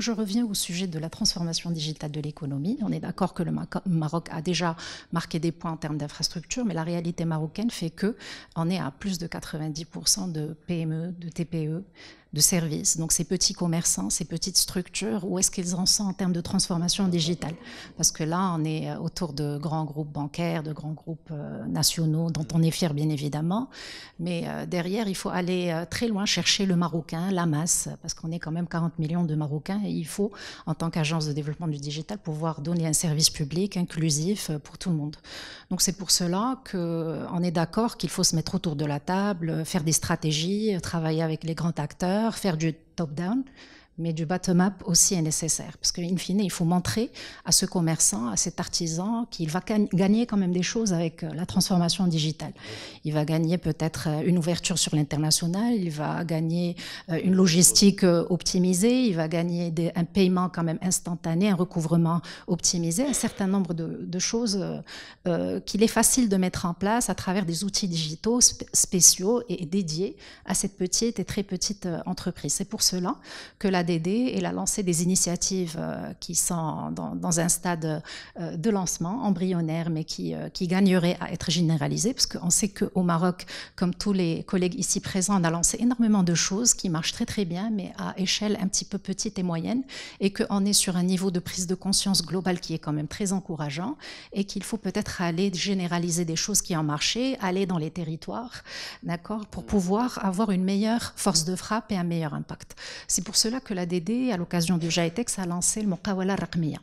je reviens au sujet de la transformation digitale de l'économie. On est d'accord que le Maroc a déjà marqué des points en termes d'infrastructure, mais la réalité marocaine fait que on est à plus de 90% de PME, de TPE, de services, donc ces petits commerçants, ces petites structures, où est-ce qu'ils en sont en termes de transformation digitale Parce que là, on est euh, autour de grands groupes bancaires, de grands groupes euh, nationaux, dont on est fier bien évidemment, mais euh, derrière, il faut aller très loin chercher le Marocain, la masse, parce qu'on est quand même 40 millions de Marocains, et il faut, en tant qu'agence de développement du digital, pouvoir donner un service public inclusif pour tout le monde. Donc c'est pour cela qu'on est d'accord qu'il faut se mettre autour de la table, faire des stratégies, travailler avec les grands acteurs, faire du top-down mais du bottom-up aussi est nécessaire. Parce qu'in fine, il faut montrer à ce commerçant, à cet artisan, qu'il va gagner quand même des choses avec euh, la transformation digitale. Il va gagner peut-être euh, une ouverture sur l'international, il va gagner euh, une logistique optimisée, il va gagner un paiement quand même instantané, un recouvrement optimisé, un certain nombre de, choses qu'il est facile de mettre en place à travers des outils digitaux spéciaux et dédiés à cette petite et très petite entreprise. C'est pour cela que la d'aider et la lancer des initiatives euh, qui sont dans, un stade euh, de lancement embryonnaire, mais qui, euh, qui gagneraient à être généralisées, parce qu'on sait qu'au Maroc, comme tous les collègues ici présents, on a lancé énormément de choses qui marchent très très bien, mais à échelle un petit peu petite et moyenne, et qu'on est sur un niveau de prise de conscience globale qui est quand même très encourageant, et qu'il faut peut-être aller généraliser des choses qui ont marché, aller dans les territoires, d'accord, pour mmh. pouvoir avoir une meilleure force de frappe et un meilleur impact. C'est pour cela que que Dd à l'occasion du Jaitex, a lancé le Mokawala Rakmiya.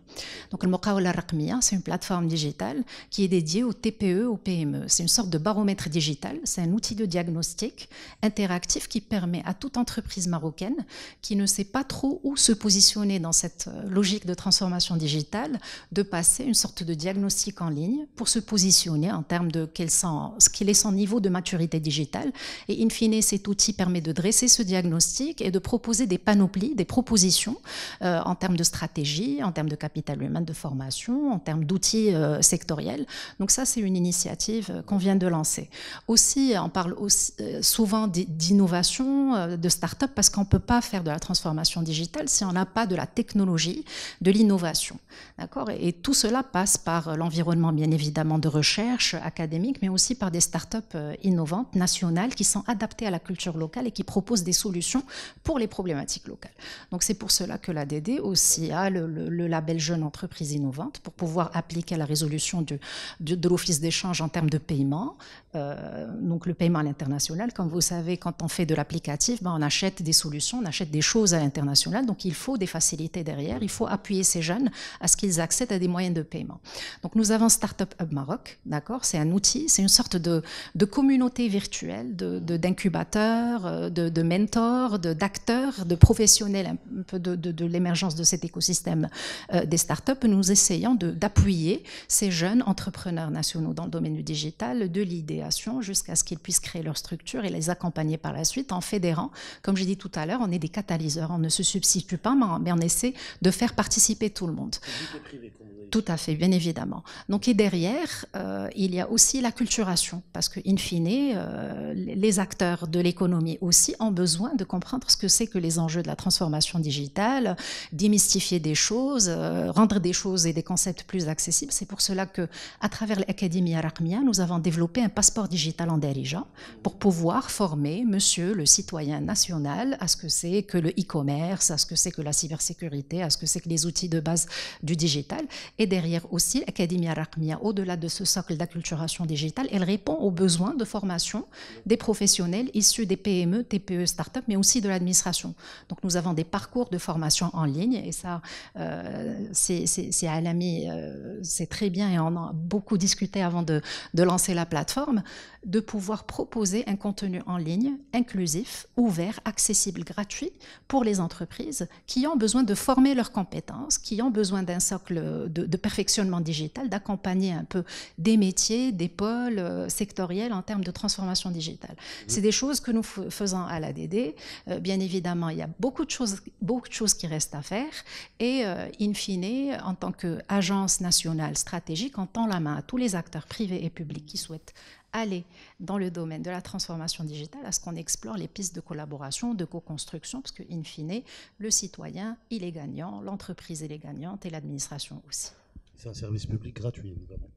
Donc le Mokawala Rakmiya, c'est une plateforme digitale qui est dédiée aux TPE, aux PME. C'est une sorte de baromètre digital, c'est un outil de diagnostic interactif qui permet à toute entreprise marocaine qui ne sait pas trop où se positionner dans cette euh, logique de transformation digitale de passer une sorte de diagnostic en ligne pour se positionner en termes de quel, sont, est son niveau de maturité digitale. Et in fine, cet outil permet de dresser ce diagnostic et de proposer des panoplies des propositions euh, en termes de stratégie, en termes de capital humain, de formation, en termes d'outils euh, sectoriels. Donc ça, c'est une initiative euh, qu'on vient de lancer. Aussi, on parle aussi, souvent d'innovation, de start-up, parce qu'on ne peut pas faire de la transformation digitale si on n'a pas de la technologie, de l'innovation. D'accord et, et tout cela passe par l'environnement, bien évidemment, de recherche académique, mais aussi par des start-up innovantes, nationales, qui sont adaptées à la culture locale et qui proposent des solutions pour les problématiques locales. Donc c'est pour cela que l'ADD aussi a le, label Jeune Entreprise Innovante pour pouvoir appliquer la résolution de l'Office d'échange en termes de paiement. Euh, donc le paiement à l'international, comme vous savez, quand on fait de l'applicatif, ben on achète des solutions, on achète des choses à l'international. Donc il faut des facilités derrière, il faut appuyer ces jeunes à ce qu'ils accèdent à des moyens de paiement. Donc nous avons Startup Hub Maroc, d'accord C'est un outil, c'est une sorte de, communauté virtuelle, d'incubateurs, de, euh, de, de mentors, d'acteurs, de professionnels un peu de, l'émergence de cet écosystème des euh, des startups, nous essayons d'appuyer ces jeunes entrepreneurs nationaux dans le domaine du digital, de l'idéation jusqu'à ce qu'ils puissent créer leur structure et les accompagner par la suite en fédérant. Comme j'ai dit tout à l'heure, on est des catalyseurs, on ne se substitue pas, mais on essaie de faire participer tout le monde. Tout à fait, bien évidemment. Donc, et derrière, euh, il y a aussi la culturation, parce que, in fine, euh, les acteurs de l'économie aussi ont besoin de comprendre ce que c'est que les enjeux de la transformation formation digitale, démystifier des choses, euh, rendre des choses et des concepts plus accessibles. C'est pour cela que, à travers l'Académie Arachmia, nous avons développé un passeport digital en dirigeant pour pouvoir former monsieur le citoyen national à ce que c'est que le e-commerce, à ce que c'est que la cybersécurité, à ce que c'est que les outils de base du digital. Et derrière aussi, l'Académie Arachmia, au-delà de ce socle d'acculturation digitale, elle répond aux besoins de formation des professionnels issus des PME, TPE, start-up, mais aussi de l'administration. Donc nous avons des parcours de formation en ligne. Et ça, euh, c'est à l'ami euh, c'est très bien et on a beaucoup discuté avant de, lancer la plateforme, de pouvoir proposer un contenu en ligne inclusif, ouvert, accessible, gratuit pour les entreprises qui ont besoin de former leurs compétences, qui ont besoin d'un socle de, perfectionnement digital, d'accompagner un peu des métiers, des pôles euh, sectoriels en termes de transformation digitale. C'est des choses que nous faisons à l'ADD. dd bien évidemment, il y a beaucoup de choses beaucoup de choses qui restent à faire. Et euh, in fine, en tant qu'agence nationale stratégique, on tend la main à tous les acteurs privés et publics qui souhaitent aller dans le domaine de la transformation digitale à ce qu'on explore les pistes de collaboration, de co-construction, parce que, in fine, le citoyen, il est gagnant, l'entreprise, elle est gagnante et l'administration aussi. C'est un service public gratuit, évidemment.